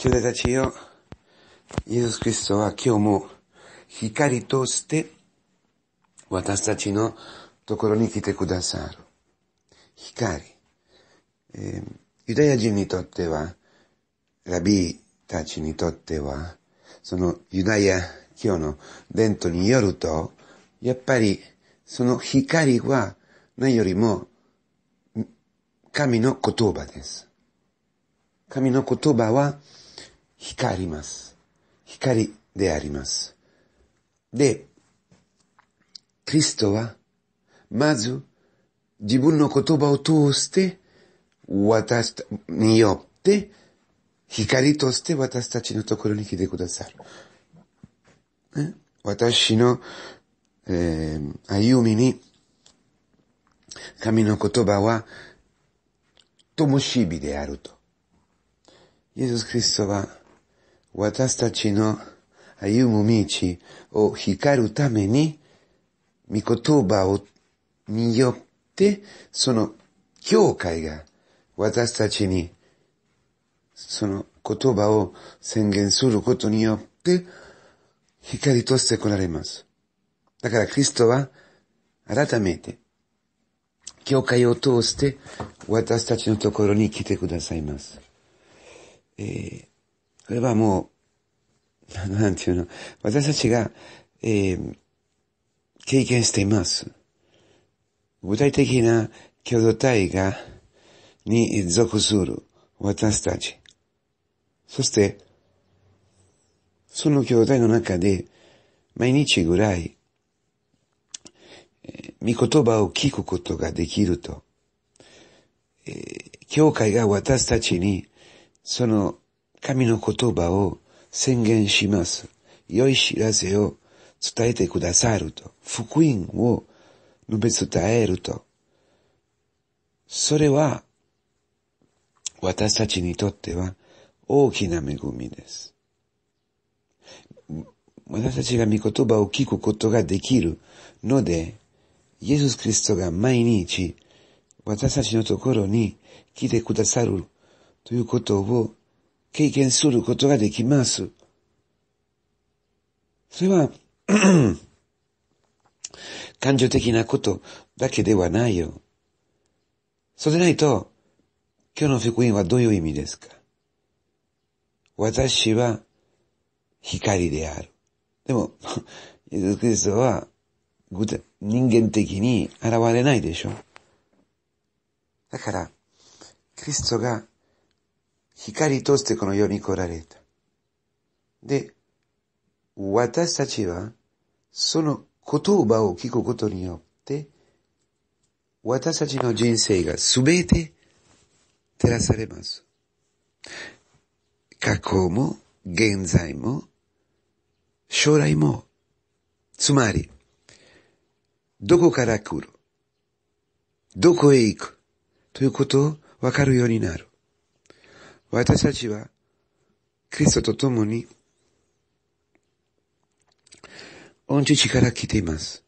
兄弟たちよ、イエス・キリストは今日も光として私たちのところに来てくださる。光。えー、ユダヤ人にとっては、ラビーたちにとっては、そのユダヤ教の伝統によると、やっぱりその光は何よりも神の言葉です。神の言葉は光ります。光であります。で、クリストは、まず、自分の言葉を通して、私によって、光として私たちのところに来てくださる。私の、えー、歩みに、神の言葉は、灯火であると。イエス・キリストは、私たちの歩む道を光るために、御言葉をによって、その教会が私たちにその言葉を宣言することによって、光として来られます。だからキリストは改めて、教会を通して私たちのところに来てくださいます。えー、それはもう、なんていうの、私たちが、えー、経験しています。具体的な共同体が、に属する私たち。そして、その共同体の中で、毎日ぐらい、え御言葉を聞くことができると、えー、教会が私たちに、その神の言葉を宣言します。良い知らせを伝えてくださると。福音を述べ伝えると。それは、私たちにとっては大きな恵みです。私たちが御言葉を聞くことができるので、イエス・キリストが毎日私たちのところに来てくださるということを経験することができます。それは 感情的なことだけではないよ。そうでないと、今日の福音はどういう意味ですか私は光である。でも、イエス・クリストは人間的に現れないでしょ。だから、キリストが光としてこの世に来られた。で、私たちは、その言葉を聞くことによって、私たちの人生がすべて照らされます。過去も、現在も、将来も、つまり、どこから来る、どこへ行く、ということをわかるようになる。私たちは、キリストと共に、御父から来ています。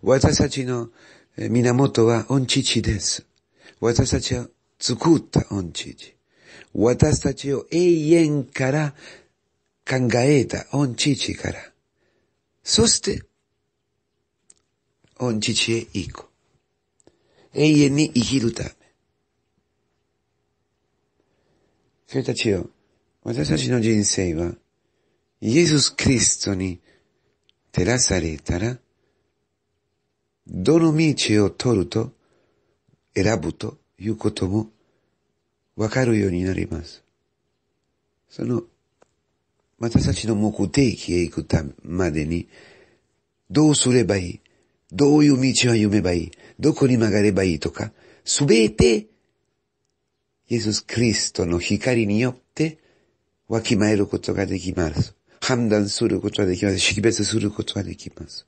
私たちの源は御父です。私たちは作った御父。私たちを永遠から考えた御父から。そして、御父へ行く。永遠に生きるた。人たちを、私たちの人生は、イエス・キリストに照らされたら、どの道を取ると、選ぶということもわかるようになります。その、私たちの目的へ行くたまでに、どうすればいいどういう道を歩めばいいどこに曲がればいいとか、すべてイエス・クリストの光によってわきまえることができます。判断することができます。識別することができます。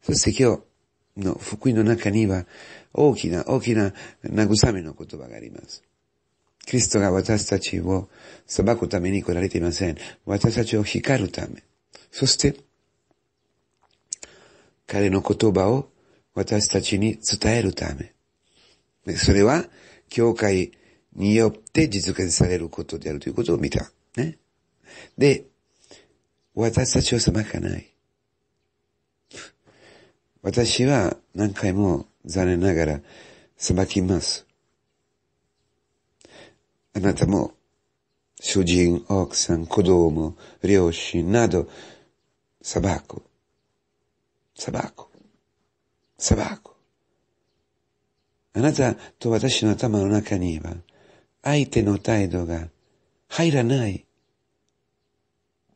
そして今日の福音の中には大きな大きな慰めの言葉があります。キリストが私たちを裁くために来られていません。私たちを光るため。そして、彼の言葉を私たちに伝えるため。それは、教会によって実現されることであるということを見た。ね。で、私たちは裁かない。私は何回も残念ながら裁きます。あなたも、主人、奥さん、子供、両親など、裁く。裁く。裁く。あなたと私の頭の中には、相手の態度が入らない。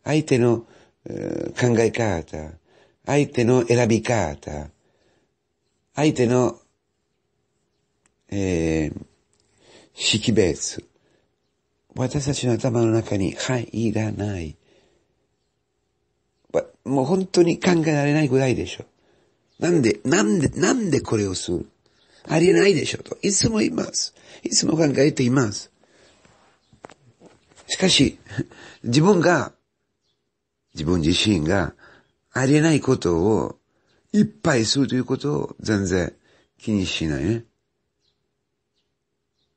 相手の、えー、考え方、相手の選び方、相手の、えー、識別。私たちの頭の中に入らない。もう本当に考えられないぐらいでしょ。なんで、なんで、なんでこれをするありえないでしょと。いつも言います。いつも考えています。しかし、自分が、自分自身がありえないことをいっぱいするということを全然気にしないね。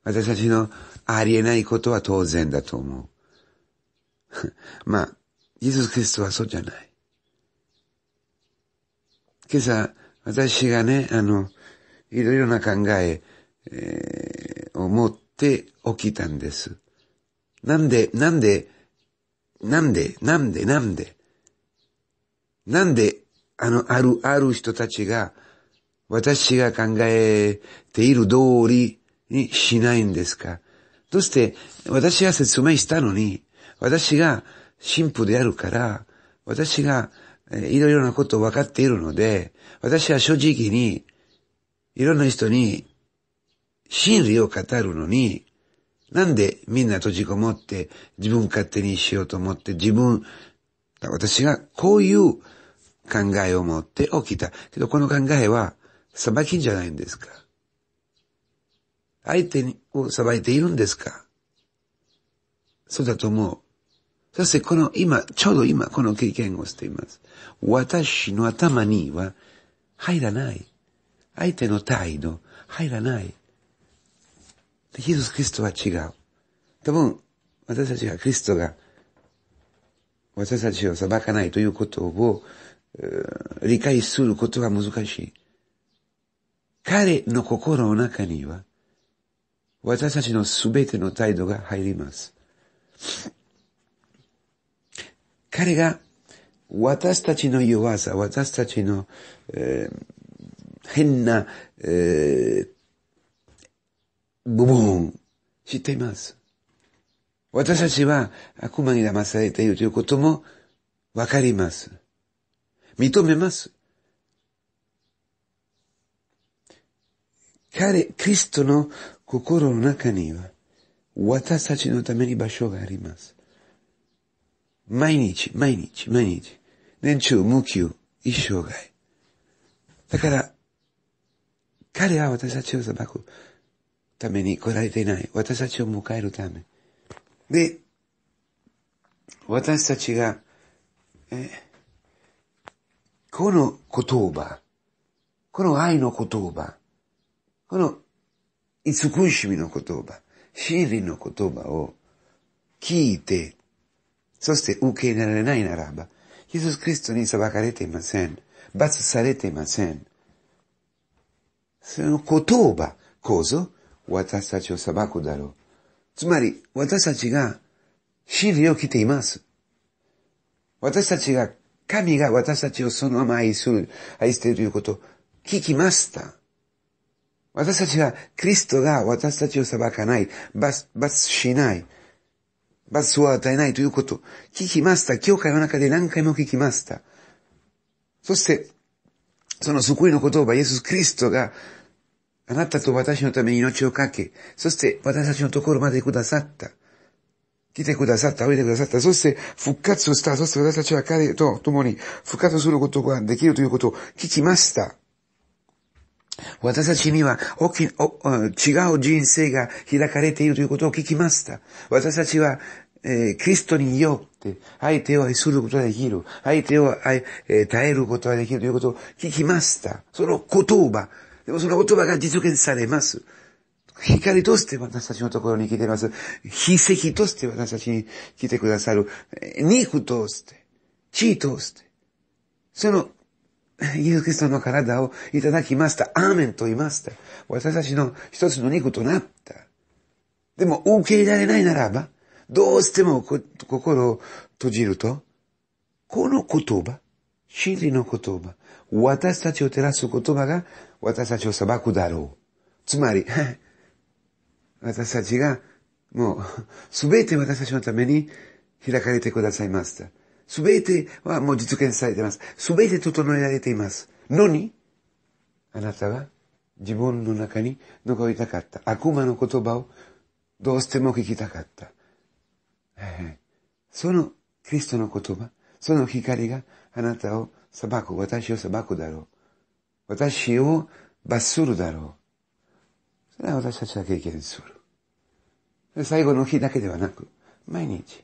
私たちのありえないことは当然だと思う。まあ、イエス・キリストはそうじゃない。今朝、私がね、あの、いろいろな考ええー、を持って起きたんです。なんで、なんで、なんで、なんで、なんで、なんで、あの、ある、ある人たちが、私が考えている通りにしないんですかどうして私が説明したのに、私が神父であるから、私がいろいろなことを分かっているので、私は正直にいろんな人に真理を語るのに、なんでみんな閉じこもって自分勝手にしようと思って自分、私がこういう考えを持って起きた。けどこの考えは裁きんじゃないんですか相手を裁いているんですかそうだと思う。そしてこの今、ちょうど今この経験をしています。私の頭には入らない。相手の態度入らない。で、ヒエス・キリストは違う。多分、私たちが、キリストが、私たちを裁かないということを、理解することは難しい。彼の心の中には、私たちの全ての態度が入ります。彼が私たちの弱さ、私たちの、えー、変な、えー、部分、知っています。私たちは悪魔に騙されているということもわかります。認めます。彼、キリストの心の中には、私たちのために場所があります。毎日、毎日、毎日。年中無休、一生涯。だから、彼は私たちを裁くために来られていない。私たちを迎えるため。で、私たちが、えこの言葉、この愛の言葉、この慈しみの言葉、真理の言葉を聞いて、そして受け入れられないならば、イエス・キリストに裁かれていません。罰されていません。その言葉こそ私たちを裁くだろう。つまり私たちが真理を着ています。私たちが、神が私たちをそのまま愛する、愛していることを聞きました。私たちは、クリストが私たちを裁かない、罰、罰しない、罰を与えないということ、聞きました。教会の中で何回も聞きました。そして、その救いの言葉、イエス・クリストが、あなたと私のために命をかけ、そして私たちのところまでくださった。来てくださった、おいでくださった。そして復活をした。そして私たちは彼と共に復活することができるということを聞きました。私たちには大き違う人生が開かれているということを聞きました。私たちは、えー、キリストによ相手を愛することができる。相手を愛、えー、耐えることができるということを聞きました。その言葉。でもその言葉が実現されます。光として私たちのところに来ています。秘跡として私たちに来てくださる。肉通して、血通して。その、イエス・キリストの体をいただきました。アーメンと言いました。私たちの一つの肉となった。でも受け入れられないならば、どうしても心を閉じると、この言葉、真理の言葉、私たちを照らす言葉が私たちを裁くだろう。つまり、私たちがもうすべて私たちのために開かれてくださいました。すべてはもう実現されています。すべて整えられています。のに、あなたは自分の中に残りたかった。悪魔の言葉をどうしても聞きたかった。そのキリストの言葉、その光があなたを裁く、私を裁くだろう。私を罰するだろう。それは私たちは経験する。最後の日だけではなく、毎日、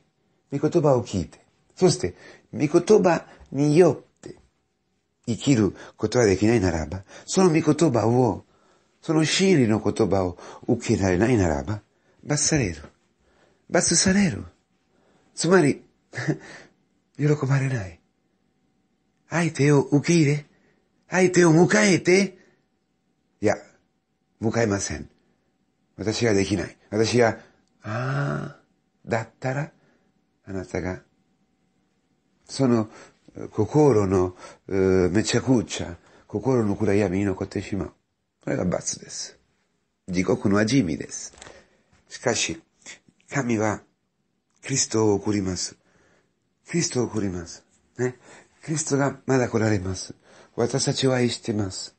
御言葉を聞いて、そして、御言葉によって生きることができないならば、その御言葉を、その真理の言葉を受けられないならば、罰される。罰される。つまり、喜ばれない。相手を受け入れ、相手を迎えて、いや、迎えません。私ができない。私が、ああ、だったら、あなたが、その心のめちゃくちゃ、心の暗闇に残ってしまう。これが罰です。地獄の味味です。しかし、神は、クリストを送ります。キリストを送ります。ね。キリストがまだ来られます。私たちは愛してます。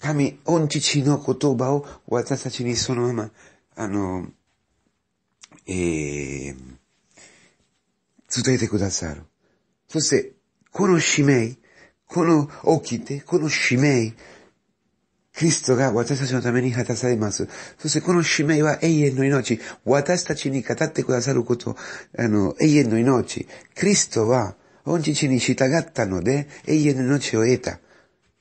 神、御父の言葉を私たちにそのまま、あの、えー、伝えてくださる。そして、この使命、この起きて、この使命、クリストが私たちのために果たされます。そしてこの使命は永遠の命。私たちに語ってくださること、あの、永遠の命。キリストは、本日に従ったので、永遠の命を得た。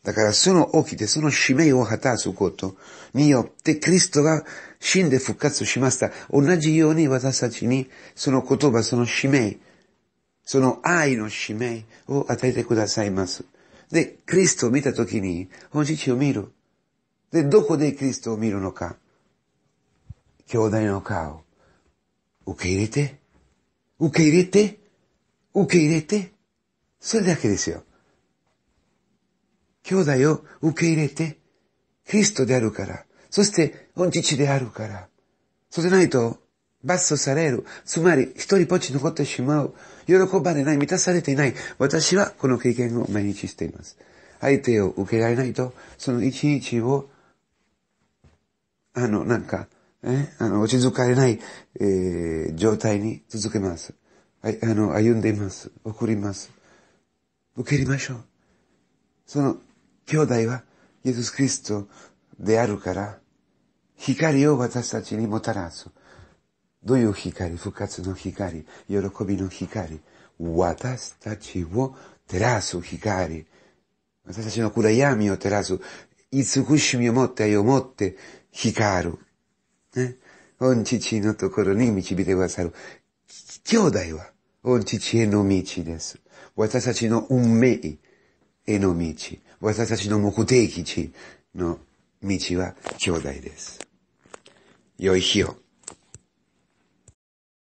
だからその起きて、その使命を果たすことによって、キリストが死んで復活しました。同じように私たちに、その言葉、その使命、その愛の使命を与えてくださいます。で、クリストを見たときに、本日を見る。で、どこでキリストを見るのか。兄弟の顔。受け入れて、受け入れて、受け入れて、それだけですよ。兄弟を受け入れて、キリストであるから、そして本父であるから、そうでないと罰とされる。つまり、一人ぽっち残ってしまう。喜ばれない、満たされていない。私はこの経験を毎日しています。相手を受けられないと、その一日をあの、なんか、えあの、落ち着かれない、えー、状態に続けます。はい、あの、歩んでいます。送ります。受け入れましょう。その、兄弟は、イエス・クリストであるから、光を私たちにもたらす。どういう光復活の光、喜びの光。私たちを照らす光。私たちの暗闇を照らす。慈しみを持って、愛を持って、光る。ね。御父のところに導いてくださる。兄弟は、御父への道です。私たちの運命への道。私たちの目的地の道は兄弟です。良い日を。